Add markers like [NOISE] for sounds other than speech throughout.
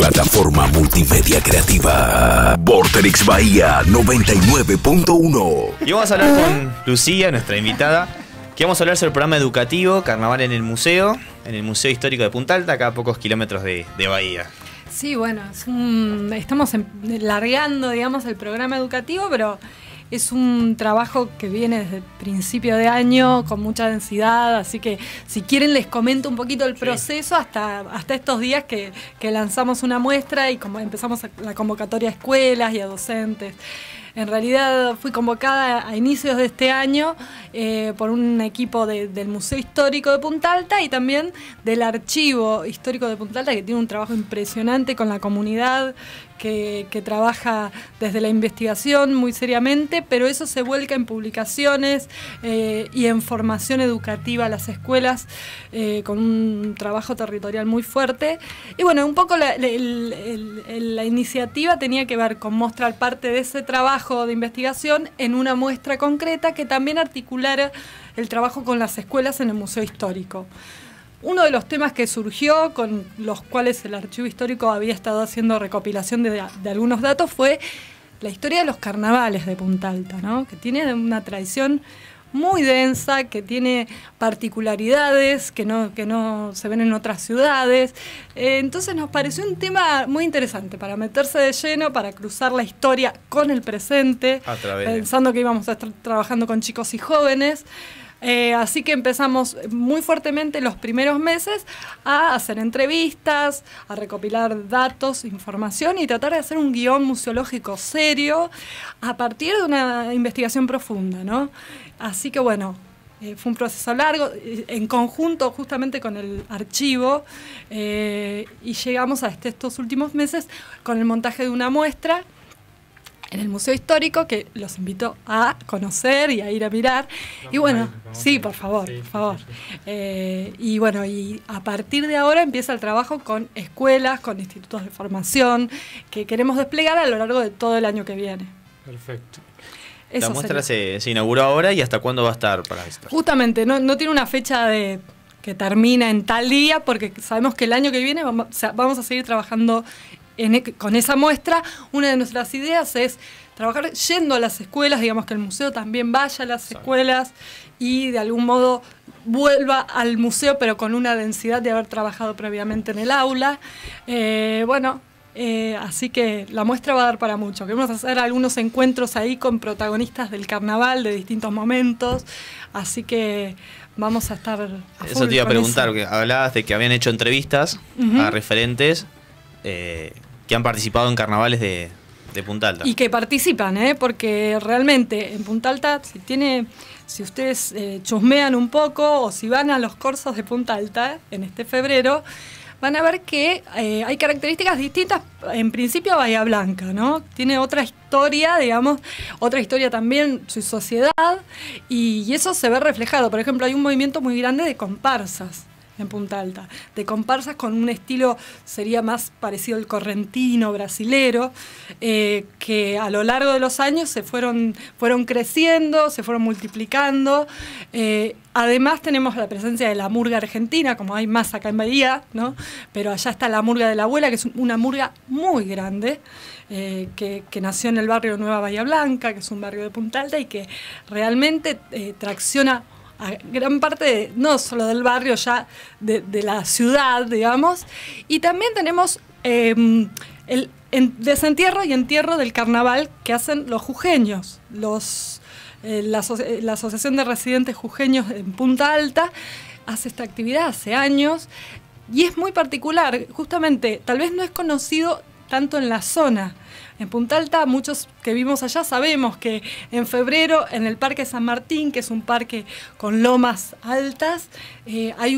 Plataforma multimedia creativa. Vorterix Bahía 99.1. Y vamos a hablar con Lucía, nuestra invitada, que vamos a hablar sobre el programa educativo Carnaval en el Museo, en el Museo Histórico de Punta Alta, acá a pocos kilómetros de, Bahía. Sí, bueno, estamos largando, digamos, el programa educativo, pero es un trabajo que viene desde principio de año con mucha densidad, así que si quieren les comento un poquito el proceso hasta, hasta estos días que, lanzamos una muestra y como empezamos la convocatoria a escuelas y a docentes. En realidad fui convocada a inicios de este año eh, por un equipo del Museo Histórico de Punta Alta y también del Archivo Histórico de Punta Alta, que tiene un trabajo impresionante con la comunidad, que, trabaja desde la investigación muy seriamente, pero eso se vuelca en publicaciones eh, y en formación educativa a las escuelas eh, con un trabajo territorial muy fuerte. Y bueno, un poco la iniciativa tenía que ver con mostrar parte de ese trabajo de investigación en una muestra concreta que también articulara el trabajo con las escuelas en el Museo Histórico. Uno de los temas que surgió, con los cuales el Archivo Histórico había estado haciendo recopilación de, algunos datos, fue la historia de los carnavales de Punta Alta, que tiene una tradición muy densa, que tiene particularidades que no, que no se ven en otras ciudades. Eh, entonces nos pareció un tema muy interesante para meterse de lleno, para cruzar la historia con el presente, pensando que íbamos a estar trabajando con chicos y jóvenes. Eh, así que empezamos muy fuertemente los primeros meses a hacer entrevistas, a recopilar datos, información y tratar de hacer un guión museológico serio a partir de una investigación profunda, ¿no? Así que bueno, eh, fue un proceso largo, eh, en conjunto justamente con el archivo, eh, y llegamos a este, estos últimos meses con el montaje de una muestra en el Museo Histórico, que los invito a conocer y a ir a mirar. y bueno, sí, por favor, por favor. y bueno, y a partir de ahora empieza el trabajo con escuelas, con institutos de formación, que queremos desplegar a lo largo de todo el año que viene. Perfecto la muestra se, inauguró ahora y hasta cuándo va a estar para esto? Justamente, no, tiene una fecha que termina en tal día, porque sabemos que el año que viene vamos, a seguir trabajando e, con esa muestra. Una de nuestras ideas es trabajar yendo a las escuelas, digamos que el museo también vaya a las escuelas y de algún modo vuelva al museo, pero con una densidad de haber trabajado previamente en el aula. Eh, bueno, eh, así que la muestra va a dar para mucho. Vamos a hacer algunos encuentros ahí con protagonistas del carnaval de distintos momentos. Así que vamos a estar. eso te iba a preguntar, hablabas de que habían hecho entrevistas a referentes eh, que han participado en carnavales de, Punta Alta. Y que participan, ¿eh? porque realmente en Punta Alta, si, tiene, si ustedes chusmean un poco o si van a los cursos de Punta Alta en este febrero, van a ver que eh, hay características distintas, en principio a Bahía Blanca, ¿no? Tiene otra historia, digamos, otra historia también, su sociedad, y eso se ve reflejado. Por ejemplo, hay un movimiento muy grande de comparsas en Punta Alta, de comparsas con un estilo, sería más parecido al correntino, brasilero, eh, que a lo largo de los años se fueron, fueron creciendo, se fueron multiplicando. Eh, además tenemos la presencia de la murga argentina, como hay más acá en Bahía, ¿no? pero allá está la murga de la abuela, que es una murga muy grande. Eh, que, que, nació en el barrio Nueva Bahía Blanca, que es un barrio de Punta Alta y que realmente tracciona a gran parte, no solo del barrio, ya de, la ciudad, digamos. Y también tenemos em, el desentierro y entierro del carnaval que hacen los jujeños, los, eh, la, eh, la Asociación de Residentes Jujeños en Punta Alta hace esta actividad hace años y es muy particular, justamente, tal vez no es conocido tanto en la zona, en Punta Alta, muchos que vimos allá sabemos que en febrero en el Parque San Martín, que es un parque con lomas altas, eh, hay,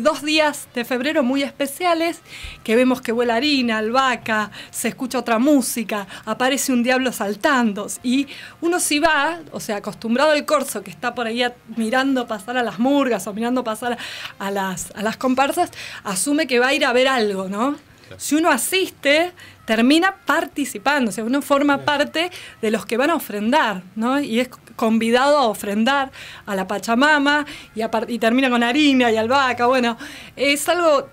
dos días de febrero muy especiales que vemos que vuela harina, albahaca, se escucha otra música, aparece un diablo saltando. Y uno si va, o sea, acostumbrado al corso que está por ahí mirando pasar a las murgas o mirando pasar a las, a las comparsas, asume que va a ir a ver algo, ¿no? Si uno asiste, termina participando, o sea, uno forma parte de los que van a ofrendar, ¿no? Y es convidado a ofrendar a la Pachamama y, termina con harina y albahaca, bueno, es algo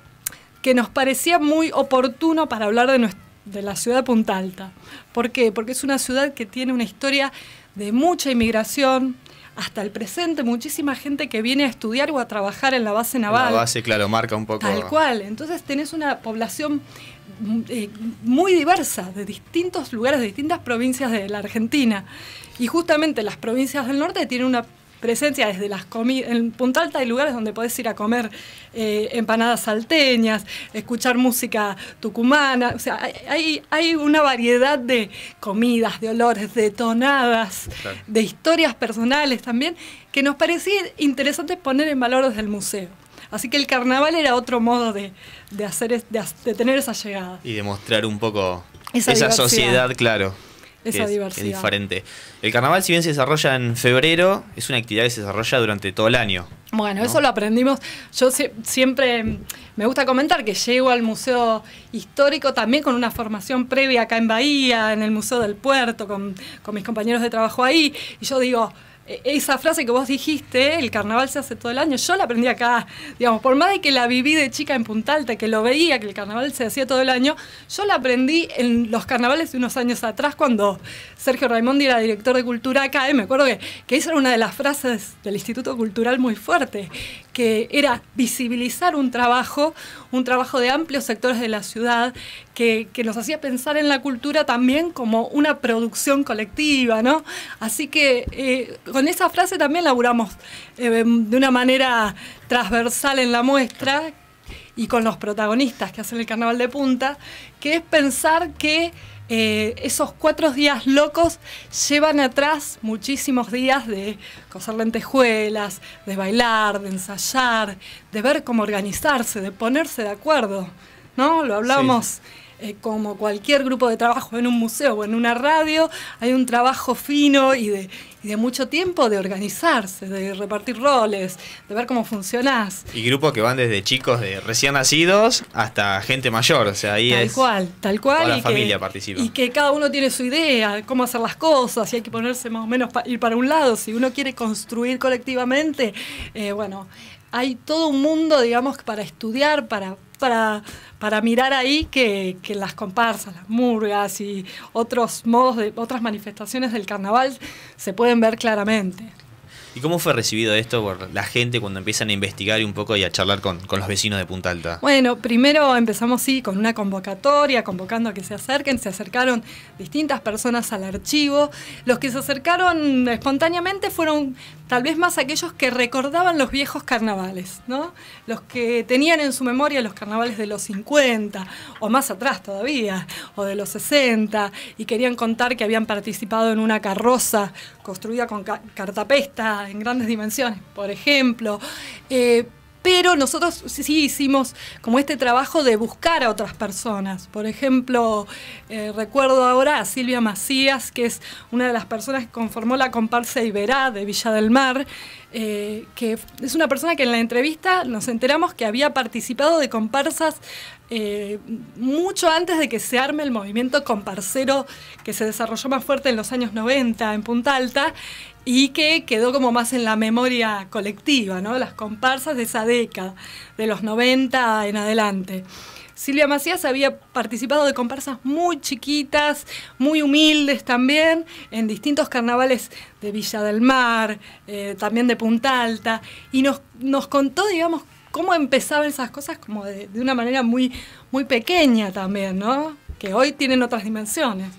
que nos parecía muy oportuno para hablar de, la ciudad de Punta Alta. ¿Por qué? Porque es una ciudad que tiene una historia de mucha inmigración, hasta el presente muchísima gente que viene a estudiar o a trabajar en la base naval. La base, claro, marca un poco. Tal cual. Entonces tenés una población eh, muy diversas, de distintos lugares, de distintas provincias de la Argentina. Y justamente las provincias del norte tienen una presencia desde las comidas, en Punta Alta hay lugares donde podés ir a comer eh, empanadas salteñas, escuchar música tucumana, o sea, hay, hay una variedad de comidas, de olores, de tonadas, de historias personales también, que nos parecía interesante poner en valor desde el museo. Así que el carnaval era otro modo de, hacer, de, tener esa llegada. Y de mostrar un poco esa, sociedad, claro. Esa es, diversidad. diferente. El carnaval, si bien se desarrolla en febrero, es una actividad que se desarrolla durante todo el año. Bueno, eso lo aprendimos. Yo siempre me gusta comentar que llego al Museo Histórico también con una formación previa acá en Bahía, en el Museo del Puerto, con, con mis compañeros de trabajo ahí, y yo digo, eh, esa frase que vos dijiste, el carnaval se hace todo el año, yo la aprendí acá, digamos, por más de que la viví de chica en Punta Alta, que lo veía, que el carnaval se hacía todo el año, yo la aprendí en los carnavales de unos años atrás, cuando Sergio Raimondi era director de Cultura acá, me acuerdo que, que esa era una de las frases del Instituto Cultural muy fuerte, que era visibilizar un trabajo, un trabajo de amplios sectores de la ciudad, que, nos hacía pensar en la cultura también como una producción colectiva, ¿no? Así que eh, con esa frase también laburamos eh, de una manera transversal en la muestra y con los protagonistas que hacen el Carnaval de Punta, que es pensar que eh, esos cuatro días locos llevan atrás muchísimos días de coser lentejuelas, de bailar, de ensayar, de ver cómo organizarse, de ponerse de acuerdo. ¿No? Lo hablamos eh, como cualquier grupo de trabajo en un museo o en una radio, hay un trabajo fino y de, mucho tiempo de organizarse, de repartir roles, de ver cómo funcionás. Y grupos que van desde chicos de recién nacidos hasta gente mayor, o sea, ahí tal cual, tal cual. y familia que, participa. Y que cada uno tiene su idea, cómo hacer las cosas, y hay que ponerse más o menos para ir para un lado. Si uno quiere construir colectivamente, eh, bueno, hay todo un mundo, digamos, para estudiar, para para, para mirar ahí que, que, las comparsas, las murgas y otros modos de otras manifestaciones del carnaval se pueden ver claramente. ¿Y cómo fue recibido esto por la gente cuando empiezan a investigar y un poco y a charlar con, los vecinos de Punta Alta? Bueno, primero empezamos sí con una convocatoria, convocando a que se acerquen. Se acercaron distintas personas al archivo. Los que se acercaron espontáneamente fueron tal vez más aquellos que recordaban los viejos carnavales, ¿no? Los que tenían en su memoria los carnavales de los 50 o más atrás todavía, o de los 60 y querían contar que habían participado en una carroza construida con cartapesta en grandes dimensiones, por ejemplo. Eh, pero nosotros sí hicimos como este trabajo de buscar a otras personas. Por ejemplo, eh, recuerdo ahora a Silvia Macías, que es una de las personas que conformó la comparsa Iberá de Villa del Mar, eh, que es una persona que en la entrevista nos enteramos que había participado de comparsas eh, mucho antes de que se arme el movimiento comparsero que se desarrolló más fuerte en los años 90 en Punta Alta y que quedó como más en la memoria colectiva, ¿no? Las comparsas de esa década, de los 90 en adelante. Silvia Macías había participado de comparsas muy chiquitas, muy humildes también, en distintos carnavales de Villa del Mar, eh, también de Punta Alta, y nos, nos contó, digamos, cómo empezaban esas cosas como de, de una manera muy, muy pequeña también, ¿no? Que hoy tienen otras dimensiones.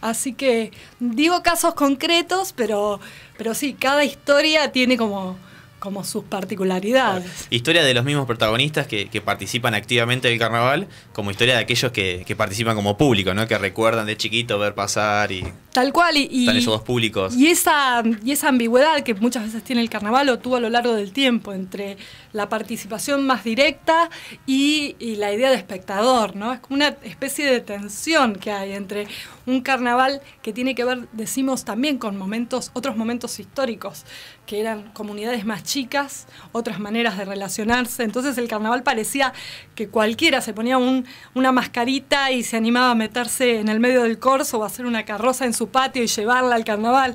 Así que digo casos concretos, pero, pero sí, cada historia tiene como como sus particularidades. Historia de los mismos protagonistas que, participan activamente del carnaval, como historia de aquellos que, participan como público, ¿no? Que recuerdan de chiquito ver pasar y. Tal cual, y. Están esos dos públicos. Y esa, y esa ambigüedad que muchas veces tiene el carnaval o tuvo a lo largo del tiempo entre la participación más directa y, la idea de espectador, ¿no? Es como una especie de tensión que hay entre un carnaval que tiene que ver, decimos también, con momentos, otros momentos históricos que eran comunidades más chicas, otras maneras de relacionarse. Entonces el carnaval parecía que cualquiera se ponía una mascarita y se animaba a meterse en el medio del corso o a hacer una carroza en su patio y llevarla al carnaval.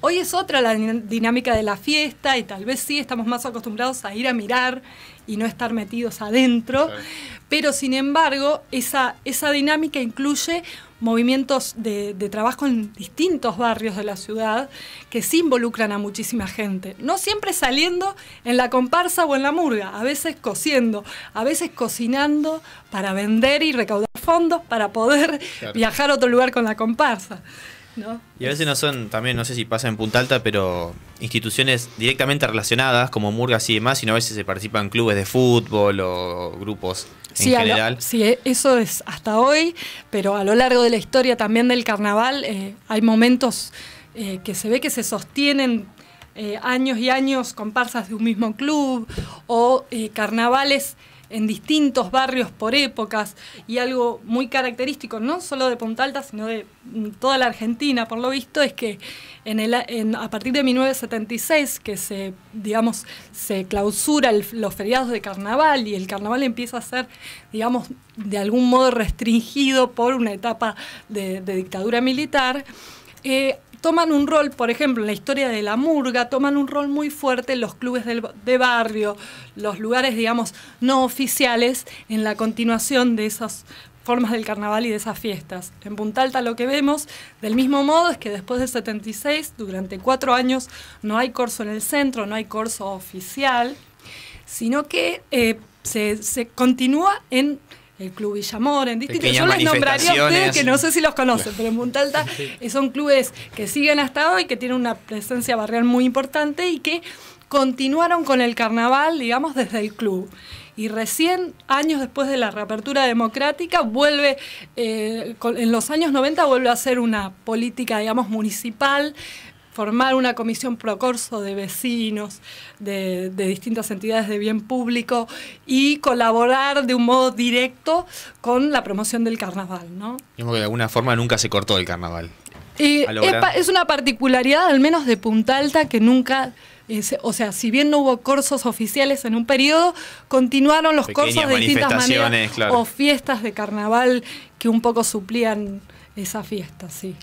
Hoy es otra la dinámica de la fiesta y tal vez sí estamos más acostumbrados a ir a mirar y no estar metidos adentro, pero sin embargo esa, dinámica incluye movimientos de, trabajo en distintos barrios de la ciudad que sí involucran a muchísima gente, no siempre saliendo en la comparsa o en la murga, a veces cosiendo, a veces cocinando para vender y recaudar fondos para poder viajar a otro lugar con la comparsa y a veces no son, también no sé si pasa en Punta Alta, pero instituciones directamente relacionadas como Murgas y demás, sino a veces se participan clubes de fútbol o grupos en general. sí, eh, eso es hasta hoy, pero a lo largo de la historia también del carnaval eh, hay momentos eh, que se ve que se sostienen años y años comparsas de un mismo club o carnavales en distintos barrios por épocas y algo muy característico, no solo de Punta sino de mm, toda la Argentina, por lo visto, es que en el, a partir de 1976, que se, digamos, se clausura los feriados de carnaval y el carnaval empieza a ser, digamos, de algún modo restringido por una etapa de, dictadura militar, eh, toman un rol, por ejemplo, en la historia de la murga, toman un rol muy fuerte los clubes de barrio, los lugares, digamos, no oficiales en la continuación de esas formas del carnaval y de esas fiestas. En Punta Alta lo que vemos, del mismo modo, es que después del 76, durante cuatro años, no hay corso en el centro, no hay corso oficial, sino que eh, se continúa en el Club Villamor, en distintos. Yo les nombraría a ustedes que no sé si los conocen, pero en Punta Alta eh, son clubes que siguen hasta hoy, que tienen una presencia barrial muy importante y que continuaron con el carnaval, digamos, desde el club. Y recién, años después de la reapertura democrática, vuelve, eh, en los años 90 vuelve a ser una política, digamos, municipal, formar una comisión corso de vecinos, de, distintas entidades de bien público y colaborar de un modo directo con la promoción del carnaval. ¿no? que de alguna forma nunca se cortó el carnaval. es, una particularidad, al menos de Punta Alta, que nunca... Eh, o sea, si bien no hubo cursos oficiales en un periodo, continuaron los cursos de distintas maneras o fiestas de carnaval que un poco suplían esa fiesta, sí.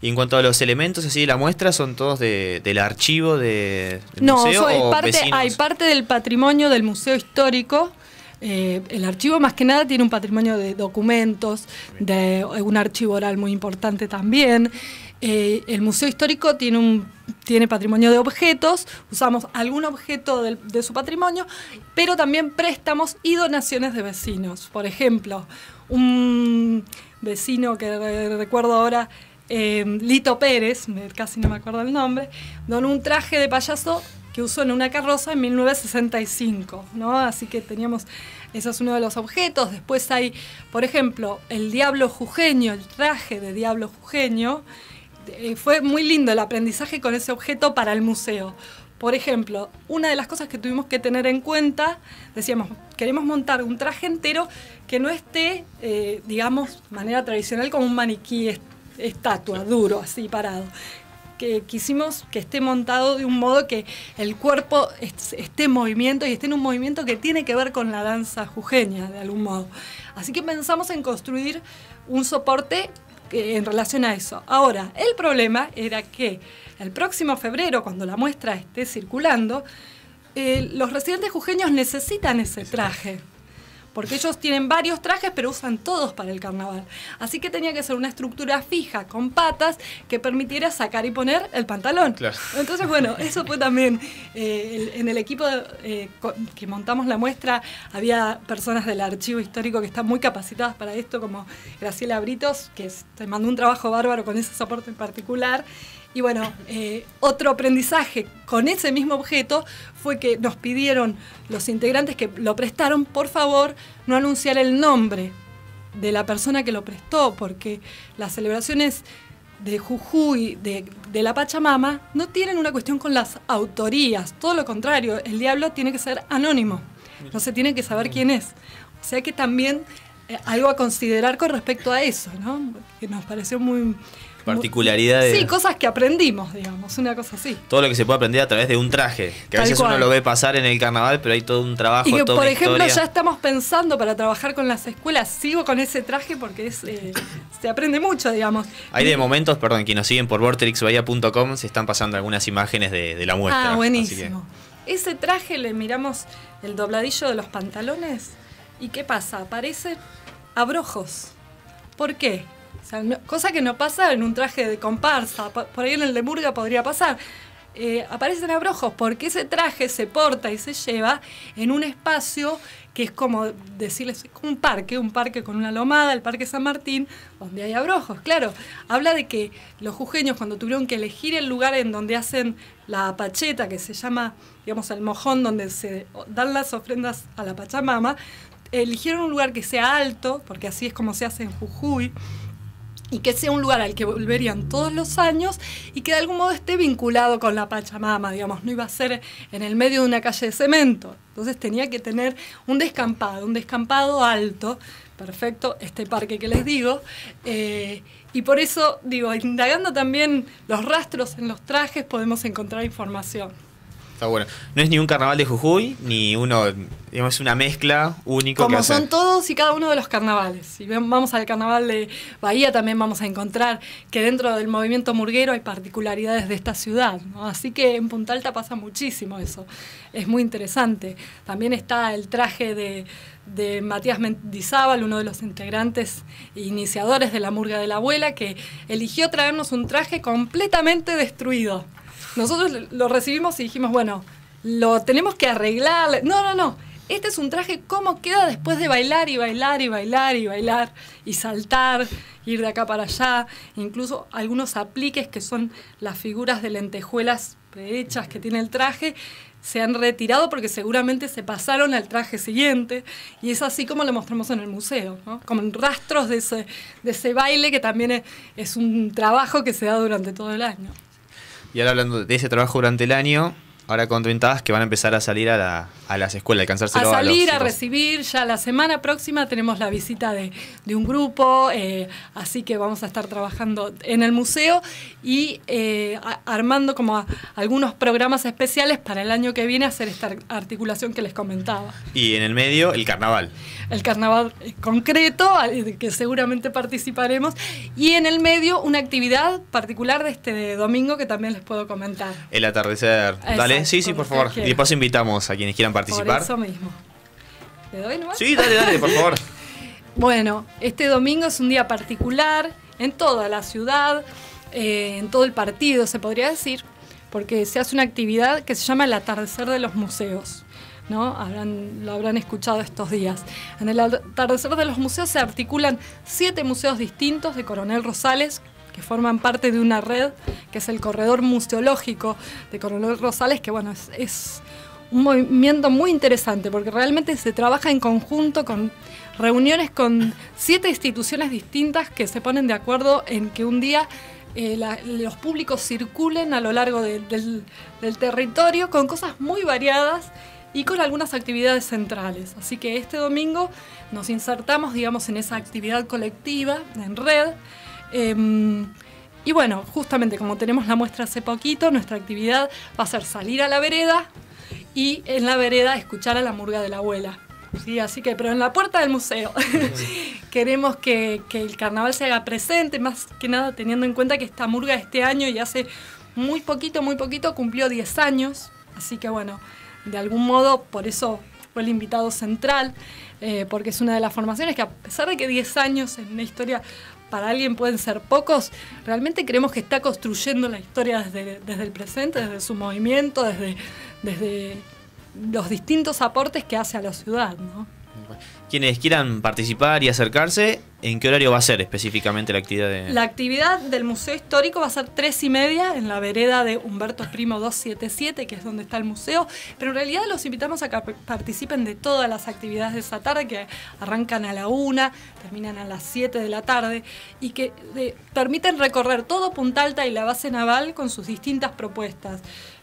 Y en cuanto a los elementos así de la muestra, ¿son todos del archivo de, del no, museo? No, hay parte del patrimonio del museo histórico. Eh, el archivo más que nada tiene un patrimonio de documentos, de un archivo oral muy importante también. Eh, el Museo Histórico tiene, un, tiene patrimonio de objetos, usamos algún objeto de su patrimonio, pero también préstamos y donaciones de vecinos. Por ejemplo, un vecino que recuerdo ahora Em, Lito Pérez, casi no me acuerdo el nombre, donó un traje de payaso que usó en una carroza en 1965, ¿no? Así que teníamos, eso es uno de los objetos. Después hay, por ejemplo, el diablo jujeño, el traje de diablo jujeño. Eh, fue muy lindo el aprendizaje con ese objeto para el museo. Por ejemplo, una de las cosas que tuvimos que tener en cuenta, decíamos, queremos montar un traje entero que no esté, eh, digamos, de manera tradicional como un maniquí estatua, duro, así parado. Que quisimos que esté montado de un modo que el cuerpo esté en movimiento y esté en un movimiento que tiene que ver con la danza jujeña, de algún modo. Así que pensamos en construir un soporte eh, en relación a eso. Ahora, el problema era que el próximo febrero, cuando la muestra esté circulando, eh, los residentes jujeños necesitan ese traje porque ellos tienen varios trajes, pero usan todos para el carnaval. Así que tenía que ser una estructura fija, con patas, que permitiera sacar y poner el pantalón. Entonces, bueno, eso fue también. Eh, en el equipo eh, que montamos la muestra había personas del archivo histórico que están muy capacitadas para esto, como Graciela Britos, que te mandó un trabajo bárbaro con ese soporte en particular. Y bueno, eh, otro aprendizaje con ese mismo objeto fue que nos pidieron los integrantes que lo prestaron, por favor, no anunciar el nombre de la persona que lo prestó, porque las celebraciones de Jujuy, de, la Pachamama, no tienen una cuestión con las autorías, todo lo contrario, el diablo tiene que ser anónimo, no se tiene que saber quién es. O sea que también eh, algo a considerar con respecto a eso, ¿no? que nos pareció muy particularidades. Sí, cosas que aprendimos, digamos, una cosa así. Todo lo que se puede aprender a través de un traje, que a veces cual. uno lo ve pasar en el carnaval, pero hay todo un trabajo. Y que, por ejemplo, ya estamos pensando para trabajar con las escuelas, sigo con ese traje porque eh, se aprende mucho, digamos. Hay de momentos, perdón, que nos siguen por vortexbahía.com, se están pasando algunas imágenes de, la muestra. Ah, buenísimo. Ese traje le miramos el dobladillo de los pantalones y ¿qué pasa? aparece abrojos. ¿Por qué? cosa que no pasa en un traje de comparsa. Por ahí en el de Murga podría pasar. Eh, aparecen abrojos porque ese traje se porta y se lleva en un espacio que es como decirles un parque, un parque con una lomada, el Parque San Martín, donde hay abrojos. Claro, habla de que los jujeños cuando tuvieron que elegir el lugar en donde hacen la pacheta, que se llama, digamos, el mojón, donde se dan las ofrendas a la Pachamama, eligieron un lugar que sea alto, porque así es como se hace en Jujuy y que sea un lugar al que volverían todos los años y que de algún modo esté vinculado con la Pachamama, digamos, no iba a ser en el medio de una calle de cemento. Entonces tenía que tener un descampado, un descampado alto, perfecto, este parque que les digo. Eh, y por eso, digo, indagando también los rastros en los trajes podemos encontrar información. Está bueno. No es ni un carnaval de Jujuy, ni uno, digamos, una mezcla única. Como son todos y cada uno de los carnavales. Si vamos al carnaval de Bahía también vamos a encontrar que dentro del movimiento murguero hay particularidades de esta ciudad. Así que en Punta Alta pasa muchísimo eso. Es muy interesante. También está el traje de, de Matías Mendizábal, uno de los integrantes e iniciadores de la murga de la abuela, que eligió traernos un traje completamente destruido. Nosotros lo recibimos y dijimos, bueno, lo tenemos que arreglar. No, no, no. Este es un traje como queda después de bailar y bailar y bailar y bailar y saltar, ir de acá para allá, incluso algunos apliques que son las figuras de lentejuelas hechas que tiene el traje, se han retirado porque seguramente se pasaron al traje siguiente y es así como lo mostramos en el museo, ¿no? como rastros de ese, de ese baile que también es un trabajo que se da durante todo el año. Y ahora hablando de ese trabajo durante el año, ahora con que van a empezar a salir a, las escuelas, alcanzarse a salir, a, salir, a recibir. Ya la semana próxima tenemos la visita de, un grupo, eh, así que vamos a estar trabajando en el museo y eh, armando como algunos programas especiales para el año que viene hacer esta articulación que les comentaba. Y en el medio, el carnaval. El carnaval concreto, que seguramente participaremos, y en el medio una actividad particular de este domingo que también les puedo comentar. El atardecer. Dale ¿eh? sí, sí, por favor. Y después invitamos a quienes quieran participar. eso mismo. ¿Le doy nomás? Sí, dale, dale, por favor. [LAUGHS] bueno, este domingo es un día particular en toda la ciudad, eh, en todo el partido, se podría decir, porque se hace una actividad que se llama el atardecer de los museos. ¿no? lo habrán escuchado estos días. En el atardecer de los museos se articulan siete museos distintos de Coronel Rosales que forman parte de una red que es el Corredor Museológico de Coronel Rosales, que bueno, es, un movimiento muy interesante porque realmente se trabaja en conjunto con reuniones con siete instituciones distintas que se ponen de acuerdo en que un día eh, los públicos circulen a lo largo del, territorio con cosas muy variadas y con algunas actividades centrales. Así que este domingo nos insertamos, digamos, en esa actividad colectiva, en red, Em, y bueno, justamente como tenemos la muestra hace poquito, nuestra actividad va a ser salir a la vereda y en la vereda escuchar a la murga de la abuela. Sí, así que, pero en la puerta del museo. [LAUGHS] Queremos que, el carnaval se haga presente, más que nada teniendo en cuenta que esta murga este año y hace muy poquito, muy poquito, cumplió 10 años. Así que bueno, de algún modo, por eso fue el invitado central, eh, porque es una de las formaciones que a pesar de que 10 años en una historia para alguien pueden ser pocos, realmente creemos que está construyendo la historia desde, el presente, desde su movimiento, desde, desde los distintos aportes que hace a la ciudad. ¿no? quienes quieran participar y acercarse, ¿en qué horario va a ser específicamente la actividad? De... La actividad del Museo Histórico va a ser tres y media en la vereda de Humberto Primo 277, que es donde está el museo. Pero en realidad los invitamos a que participen de todas las actividades de esa tarde, que arrancan a la una, terminan a las 7 de la tarde, y que eh, permiten recorrer todo Punta Alta y la base naval con sus distintas propuestas.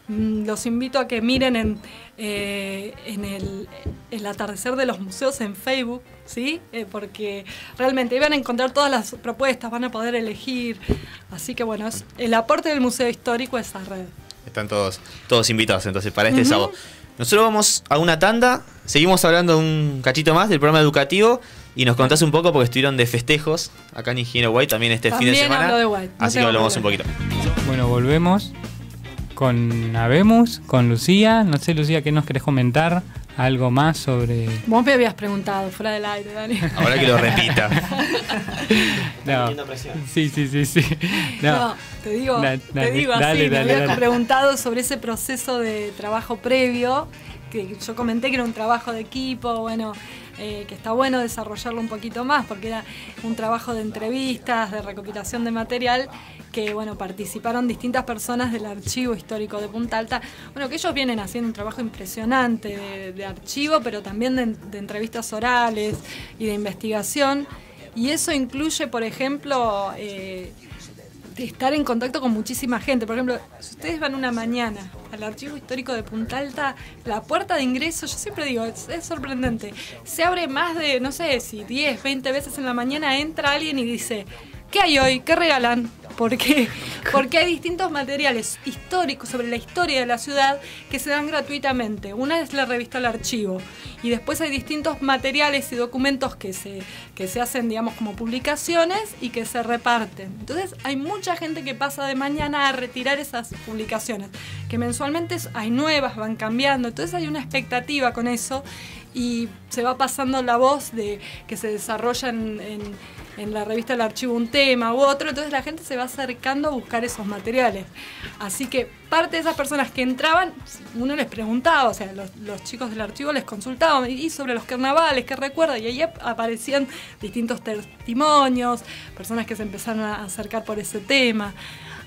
Mm, los invito a que miren en, eh, el, atardecer de los museos en Facebook, ¿sí? Eh, porque realmente van a encontrar todas las propuestas, van a poder elegir. Así que bueno, el aporte del Museo Histórico a esa red. Están todos, todos invitados entonces para este sábado. Nosotros vamos a una tanda, seguimos hablando un cachito más del programa educativo y nos contás un poco porque estuvieron de festejos acá en Ingeniero White también este fin de semana. así que hablamos un poquito. Bueno, volvemos con Abemus, con Lucía. No sé, Lucía, ¿qué nos querés comentar? algo más sobre. Vos me habías preguntado fuera del aire, Dani. Ahora que lo repita. [LAUGHS] no. Sí, sí, sí, sí. No, te digo, te digo así, me habías preguntado sobre ese proceso de trabajo previo, que yo comenté que era un trabajo de equipo, bueno, eh, que está bueno desarrollarlo un poquito más, porque era un trabajo de entrevistas, de recopilación de material, que bueno, participaron distintas personas del archivo histórico de Punta Alta. Bueno, que ellos vienen haciendo un trabajo impresionante de, archivo, pero también de, entrevistas orales y de investigación. Y eso incluye, por ejemplo, eh, de estar en contacto con muchísima gente. Por ejemplo, si ustedes van una mañana al Archivo Histórico de Punta Alta, la puerta de ingreso, yo siempre digo, es, sorprendente. Se abre más de, no sé si 10, 20 veces en la mañana, entra alguien y dice, ¿qué hay hoy? ¿Qué regalan? porque, porque hay distintos materiales históricos sobre la historia de la ciudad que se dan gratuitamente. Una es la revista El Archivo y después hay distintos materiales y documentos que se, se hacen, digamos, como publicaciones y que se reparten. Entonces hay mucha gente que pasa de mañana a retirar esas publicaciones, que mensualmente hay nuevas, van cambiando, entonces hay una expectativa con eso y se va pasando la voz de que se desarrolla en en la revista El archivo un tema u otro, entonces la gente se va acercando a buscar esos materiales. Así que parte de esas personas que entraban, uno les preguntaba, o sea, los, chicos del archivo les consultaban, y sobre los carnavales, qué recuerda, y ahí aparecían distintos testimonios, personas que se empezaron a acercar por ese tema.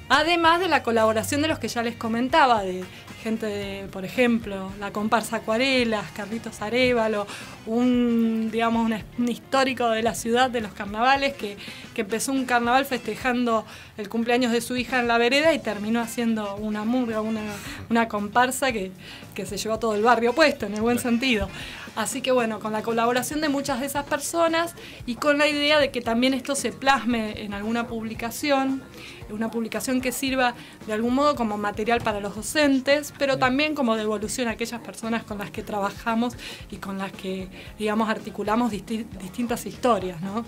Además de la colaboración de los que ya les comentaba, de gente por ejemplo, la comparsa Acuarelas, Carlitos Arevalo, un, digamos, un, histórico de la ciudad de los carnavales que, que, empezó un carnaval festejando el cumpleaños de su hija en la vereda y terminó haciendo una murga, una, una comparsa que, que se llevó a todo el barrio puesto, en el buen sentido. Así que bueno, con la colaboración de muchas de esas personas y con la idea de que también esto se plasme en alguna publicación una publicación que sirva de algún modo como material para los docentes, pero también como devolución a aquellas personas con las que trabajamos y con las que, digamos, articulamos distintas historias, ¿no?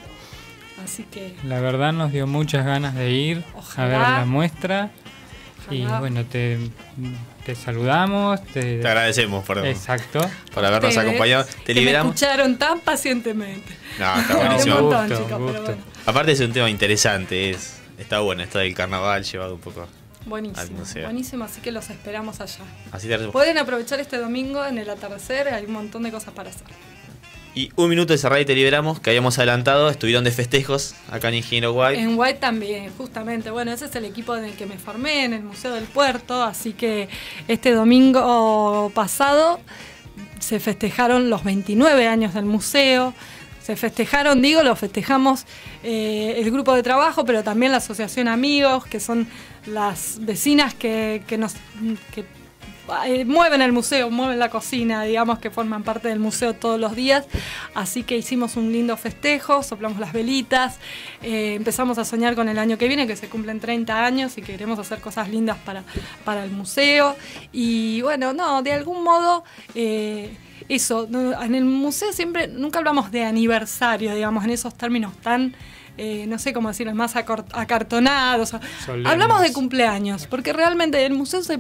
Así que... La verdad nos dio muchas ganas de ir a ver la muestra. Y bueno, te, saludamos. Te, agradecemos, perdón. Exacto. Por habernos acompañado. Te liberamos. escucharon tan pacientemente. No, está [LAUGHS] buenísimo. Aparte es un tema interesante, es Está bueno, está del carnaval llevado un poco. Buenísimo, buenísimo, así que los esperamos allá. Pueden aprovechar este domingo en el atardecer, hay un montón de cosas para hacer. Y un minuto de cerrar y te liberamos, que habíamos adelantado, estuvieron de festejos acá en Ingeniero White. En White también, justamente. Bueno, ese es el equipo en el que me formé, en el Museo del Puerto, así que este domingo pasado se festejaron los 29 años del museo se festejaron, digo, lo festejamos eh, el grupo de trabajo, pero también la Asociación Amigos, que son las vecinas que, nos... Eh, mueven el museo, mueven la cocina, digamos que forman parte del museo todos los días. Así que hicimos un lindo festejo, soplamos las velitas, eh, empezamos a soñar con el año que viene, que se cumplen 30 años y queremos hacer cosas lindas para, para el museo. Y bueno, no, de algún modo eso, en el museo siempre, nunca hablamos de aniversario, digamos, en esos términos tan, eh, no sé cómo decirlo, más acartonados. Hablamos de cumpleaños, porque realmente el museo se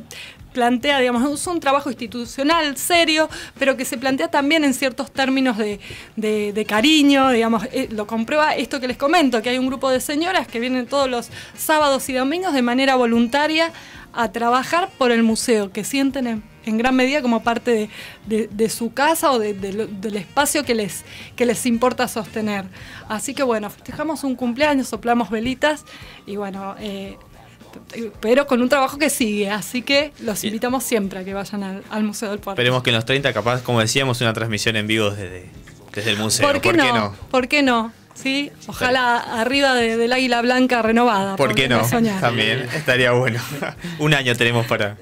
plantea, digamos, es un trabajo institucional serio, pero que se plantea también en ciertos términos de, cariño, digamos, eh, lo comprueba esto que les comento, que hay un grupo de señoras que vienen todos los sábados y domingos de manera voluntaria a trabajar por el museo, que sienten en en gran medida como parte de, su casa o del espacio que les, que les importa sostener. Así que bueno, festejamos un cumpleaños, soplamos velitas y bueno, eh, pero con un trabajo que sigue, así que los invitamos siempre a que vayan al, Museo del Puerto. Esperemos que en los 30, capaz, como decíamos, una transmisión en vivo desde, el museo. ¿Por qué, no? qué ¿Por qué no? ¿Sí? Ojalá arriba del águila blanca renovada. ¿Por qué no? También estaría bueno. [LAUGHS] un año tenemos para,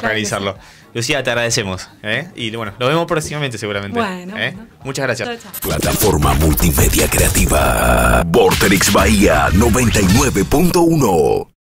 realizarlo. Lucía, te agradecemos. ¿eh? Y bueno, nos vemos próximamente seguramente. Bueno, ¿eh? Muchas gracias. Plataforma Multimedia Creativa. Vorterix Bahía 99.1.